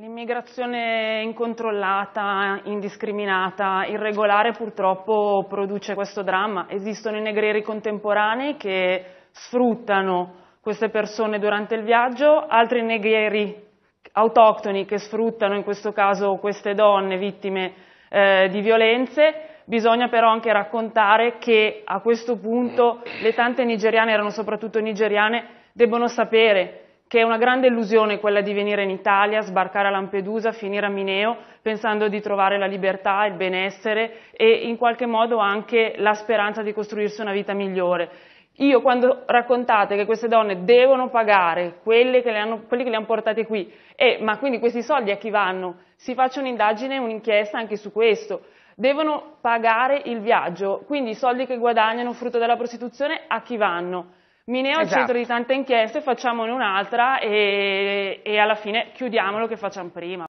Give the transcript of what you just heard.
L'immigrazione incontrollata, indiscriminata, irregolare purtroppo produce questo dramma. Esistono i negrieri contemporanei che sfruttano queste persone durante il viaggio, altri negrieri autoctoni che sfruttano in questo caso queste donne vittime eh, di violenze. Bisogna però anche raccontare che a questo punto le tante nigeriane, erano soprattutto nigeriane, debbono sapere che è una grande illusione quella di venire in Italia, sbarcare a Lampedusa, finire a Mineo, pensando di trovare la libertà, il benessere e in qualche modo anche la speranza di costruirsi una vita migliore. Io quando raccontate che queste donne devono pagare quelli che le hanno, che le hanno portate qui, eh, ma quindi questi soldi a chi vanno? Si faccia un'indagine, un'inchiesta anche su questo. Devono pagare il viaggio, quindi i soldi che guadagnano frutto della prostituzione a chi vanno? Mineo esatto. è il centro di tante inchieste, facciamone un'altra e, e alla fine chiudiamolo che facciamo prima.